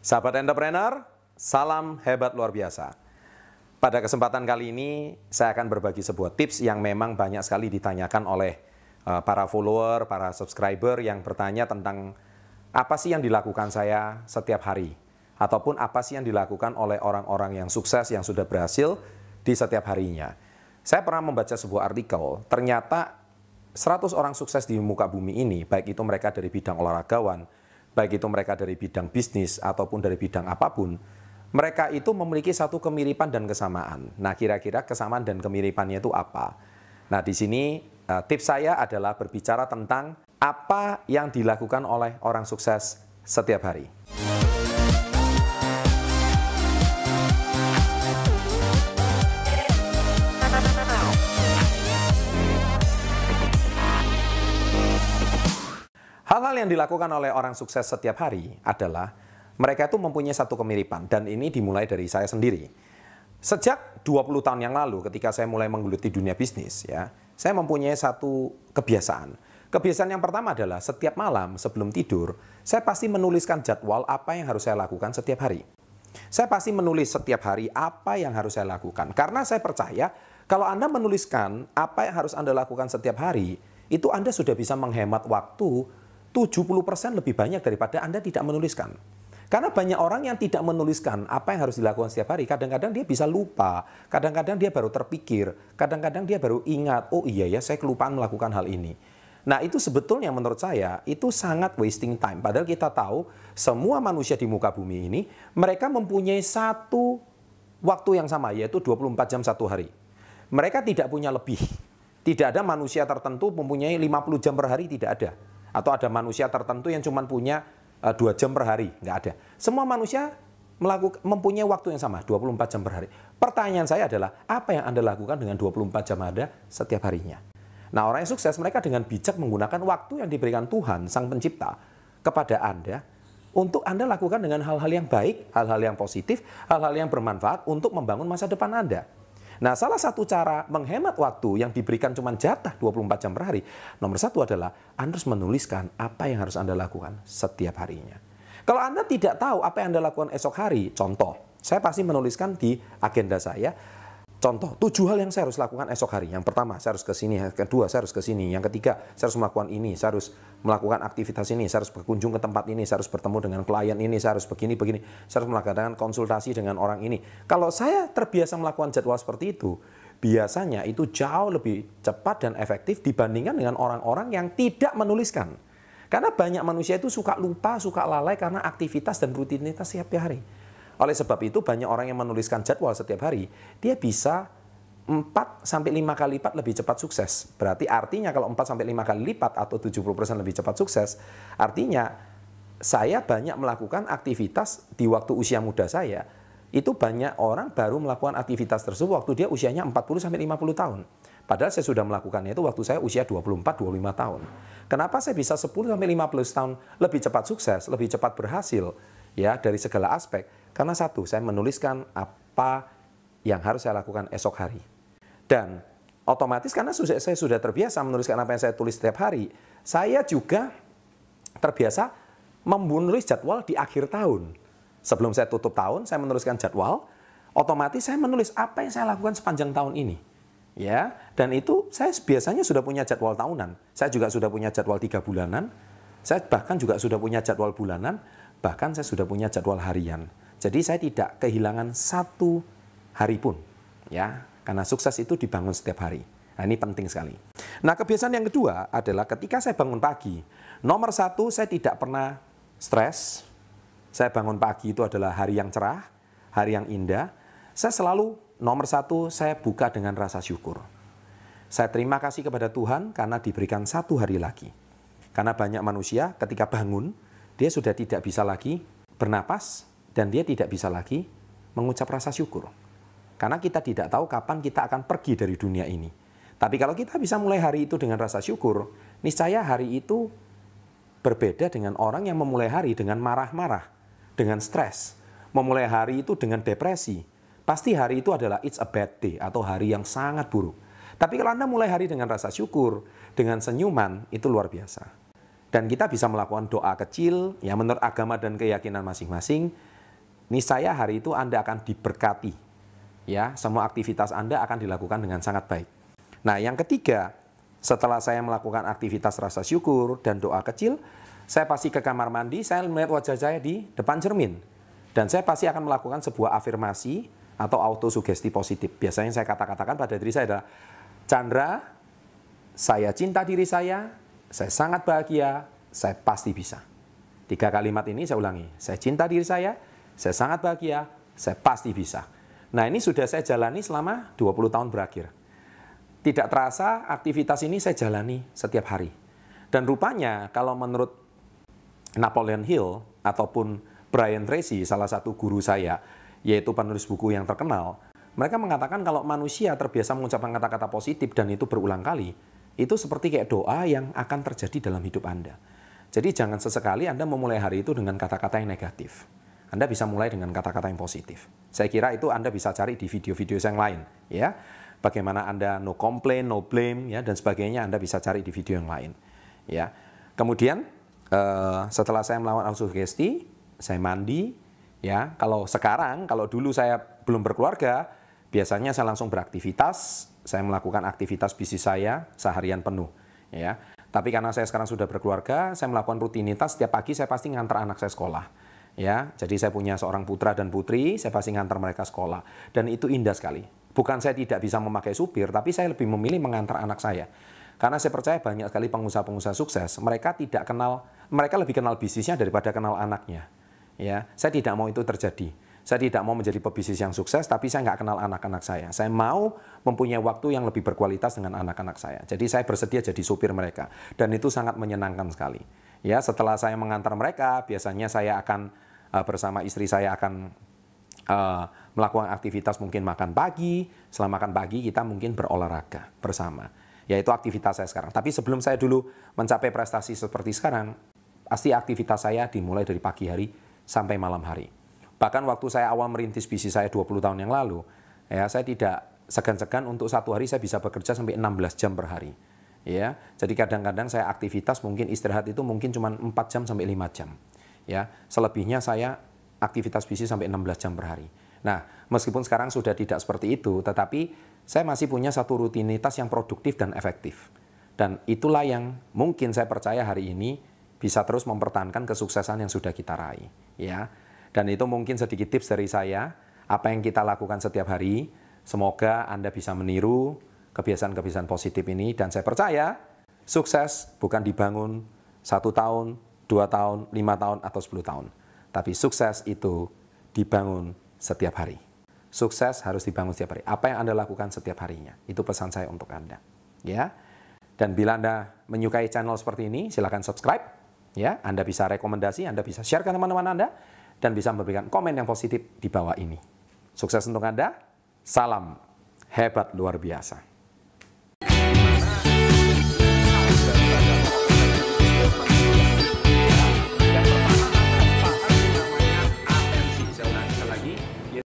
Sahabat entrepreneur, salam hebat luar biasa. Pada kesempatan kali ini, saya akan berbagi sebuah tips yang memang banyak sekali ditanyakan oleh eh, para follower, para subscriber yang bertanya tentang apa sih yang dilakukan saya setiap hari, ataupun apa sih yang dilakukan oleh orang-orang yang sukses yang sudah berhasil di setiap harinya. Saya pernah membaca sebuah artikel, ternyata 100 orang sukses di muka bumi ini, baik itu mereka dari bidang olahragawan, baik itu mereka dari bidang bisnis ataupun dari bidang apapun, mereka itu memiliki satu kemiripan dan kesamaan. Nah, kira-kira kesamaan dan kemiripannya itu apa? Nah, di sini eh, tips saya adalah berbicara tentang apa yang dilakukan oleh orang sukses setiap hari. hal yang dilakukan oleh orang sukses setiap hari adalah mereka itu mempunyai satu kemiripan dan ini dimulai dari saya sendiri. Sejak 20 tahun yang lalu ketika saya mulai menggeluti dunia bisnis ya, saya mempunyai satu kebiasaan. Kebiasaan yang pertama adalah setiap malam sebelum tidur, saya pasti menuliskan jadwal apa yang harus saya lakukan setiap hari. Saya pasti menulis setiap hari apa yang harus saya lakukan. Karena saya percaya kalau Anda menuliskan apa yang harus Anda lakukan setiap hari, itu Anda sudah bisa menghemat waktu 70% lebih banyak daripada Anda tidak menuliskan. Karena banyak orang yang tidak menuliskan apa yang harus dilakukan setiap hari. Kadang-kadang dia bisa lupa, kadang-kadang dia baru terpikir, kadang-kadang dia baru ingat, oh iya ya saya kelupaan melakukan hal ini. Nah itu sebetulnya menurut saya itu sangat wasting time. Padahal kita tahu semua manusia di muka bumi ini mereka mempunyai satu waktu yang sama yaitu 24 jam satu hari. Mereka tidak punya lebih. Tidak ada manusia tertentu mempunyai 50 jam per hari, tidak ada. Atau ada manusia tertentu yang cuma punya eh, dua jam per hari, nggak ada. Semua manusia melakukan mempunyai waktu yang sama 24 jam per hari. Pertanyaan saya adalah apa yang Anda lakukan dengan 24 jam ada setiap harinya? Nah, orang yang sukses mereka dengan bijak menggunakan waktu yang diberikan Tuhan Sang Pencipta kepada Anda untuk Anda lakukan dengan hal-hal yang baik, hal-hal yang positif, hal-hal yang bermanfaat untuk membangun masa depan Anda. Nah, salah satu cara menghemat waktu yang diberikan cuma jatah 24 jam per hari, nomor satu adalah Anda harus menuliskan apa yang harus Anda lakukan setiap harinya. Kalau Anda tidak tahu apa yang Anda lakukan esok hari, contoh, saya pasti menuliskan di agenda saya, Contoh, tujuh hal yang saya harus lakukan esok hari. Yang pertama, saya harus ke sini. Yang kedua, saya harus ke sini. Yang ketiga, saya harus melakukan ini. Saya harus melakukan aktivitas ini. Saya harus berkunjung ke tempat ini. Saya harus bertemu dengan klien ini. Saya harus begini, begini. Saya harus melakukan konsultasi dengan orang ini. Kalau saya terbiasa melakukan jadwal seperti itu, biasanya itu jauh lebih cepat dan efektif dibandingkan dengan orang-orang yang tidak menuliskan. Karena banyak manusia itu suka lupa, suka lalai karena aktivitas dan rutinitas setiap hari. Oleh sebab itu banyak orang yang menuliskan jadwal setiap hari, dia bisa 4 sampai 5 kali lipat lebih cepat sukses. Berarti artinya kalau 4 sampai 5 kali lipat atau 70% lebih cepat sukses, artinya saya banyak melakukan aktivitas di waktu usia muda saya. Itu banyak orang baru melakukan aktivitas tersebut waktu dia usianya 40 sampai 50 tahun. Padahal saya sudah melakukannya itu waktu saya usia 24-25 tahun. Kenapa saya bisa 10 sampai 15 tahun lebih cepat sukses, lebih cepat berhasil ya dari segala aspek? Karena satu, saya menuliskan apa yang harus saya lakukan esok hari. Dan otomatis karena saya sudah terbiasa menuliskan apa yang saya tulis setiap hari, saya juga terbiasa menulis jadwal di akhir tahun. Sebelum saya tutup tahun, saya menuliskan jadwal, otomatis saya menulis apa yang saya lakukan sepanjang tahun ini. Ya, dan itu saya biasanya sudah punya jadwal tahunan. Saya juga sudah punya jadwal tiga bulanan. Saya bahkan juga sudah punya jadwal bulanan, bahkan saya sudah punya jadwal harian. Jadi saya tidak kehilangan satu hari pun ya karena sukses itu dibangun setiap hari. Nah, ini penting sekali. Nah, kebiasaan yang kedua adalah ketika saya bangun pagi, nomor satu saya tidak pernah stres. Saya bangun pagi itu adalah hari yang cerah, hari yang indah. Saya selalu nomor satu saya buka dengan rasa syukur. Saya terima kasih kepada Tuhan karena diberikan satu hari lagi. Karena banyak manusia ketika bangun, dia sudah tidak bisa lagi bernapas, dan dia tidak bisa lagi mengucap rasa syukur. Karena kita tidak tahu kapan kita akan pergi dari dunia ini. Tapi kalau kita bisa mulai hari itu dengan rasa syukur, niscaya hari itu berbeda dengan orang yang memulai hari dengan marah-marah, dengan stres, memulai hari itu dengan depresi. Pasti hari itu adalah it's a bad day atau hari yang sangat buruk. Tapi kalau Anda mulai hari dengan rasa syukur, dengan senyuman, itu luar biasa. Dan kita bisa melakukan doa kecil, yang menurut agama dan keyakinan masing-masing, saya hari itu Anda akan diberkati. Ya, semua aktivitas Anda akan dilakukan dengan sangat baik. Nah, yang ketiga, setelah saya melakukan aktivitas rasa syukur dan doa kecil, saya pasti ke kamar mandi, saya melihat wajah saya di depan cermin. Dan saya pasti akan melakukan sebuah afirmasi atau autosugesti positif. Biasanya saya kata-katakan pada diri saya adalah, Chandra, saya cinta diri saya, saya sangat bahagia, saya pasti bisa. Tiga kalimat ini saya ulangi. Saya cinta diri saya, saya sangat bahagia, saya pasti bisa. Nah ini sudah saya jalani selama 20 tahun berakhir. Tidak terasa aktivitas ini saya jalani setiap hari. Dan rupanya kalau menurut Napoleon Hill ataupun Brian Tracy, salah satu guru saya, yaitu penulis buku yang terkenal, mereka mengatakan kalau manusia terbiasa mengucapkan kata-kata positif dan itu berulang kali, itu seperti kayak doa yang akan terjadi dalam hidup Anda. Jadi jangan sesekali Anda memulai hari itu dengan kata-kata yang negatif. Anda bisa mulai dengan kata-kata yang positif. Saya kira itu Anda bisa cari di video-video yang lain, ya. Bagaimana Anda no complain, no blame, ya dan sebagainya Anda bisa cari di video yang lain, ya. Kemudian eh, setelah saya melawan autosugesti, saya mandi, ya. Kalau sekarang, kalau dulu saya belum berkeluarga, biasanya saya langsung beraktivitas, saya melakukan aktivitas bisnis saya seharian penuh, ya. Tapi karena saya sekarang sudah berkeluarga, saya melakukan rutinitas setiap pagi saya pasti ngantar anak saya sekolah ya. Jadi saya punya seorang putra dan putri, saya pasti ngantar mereka sekolah dan itu indah sekali. Bukan saya tidak bisa memakai supir, tapi saya lebih memilih mengantar anak saya. Karena saya percaya banyak sekali pengusaha-pengusaha sukses, mereka tidak kenal, mereka lebih kenal bisnisnya daripada kenal anaknya. Ya, saya tidak mau itu terjadi. Saya tidak mau menjadi pebisnis yang sukses, tapi saya nggak kenal anak-anak saya. Saya mau mempunyai waktu yang lebih berkualitas dengan anak-anak saya. Jadi saya bersedia jadi supir mereka, dan itu sangat menyenangkan sekali. Ya, setelah saya mengantar mereka, biasanya saya akan uh, bersama istri saya akan uh, melakukan aktivitas mungkin makan pagi. Selama makan pagi kita mungkin berolahraga bersama. Yaitu aktivitas saya sekarang. Tapi sebelum saya dulu mencapai prestasi seperti sekarang, pasti aktivitas saya dimulai dari pagi hari sampai malam hari. Bahkan waktu saya awal merintis bisnis saya 20 tahun yang lalu, ya saya tidak segan-segan untuk satu hari saya bisa bekerja sampai 16 jam per hari ya. Jadi kadang-kadang saya aktivitas mungkin istirahat itu mungkin cuma 4 jam sampai 5 jam. Ya, selebihnya saya aktivitas bisnis sampai 16 jam per hari. Nah, meskipun sekarang sudah tidak seperti itu, tetapi saya masih punya satu rutinitas yang produktif dan efektif. Dan itulah yang mungkin saya percaya hari ini bisa terus mempertahankan kesuksesan yang sudah kita raih, ya. Dan itu mungkin sedikit tips dari saya, apa yang kita lakukan setiap hari, semoga Anda bisa meniru kebiasaan-kebiasaan positif ini dan saya percaya sukses bukan dibangun satu tahun, dua tahun, lima tahun, atau sepuluh tahun. Tapi sukses itu dibangun setiap hari. Sukses harus dibangun setiap hari. Apa yang Anda lakukan setiap harinya. Itu pesan saya untuk Anda. Ya. Dan bila Anda menyukai channel seperti ini, silakan subscribe. Ya, Anda bisa rekomendasi, Anda bisa share ke teman-teman Anda dan bisa memberikan komen yang positif di bawah ini. Sukses untuk Anda. Salam hebat luar biasa.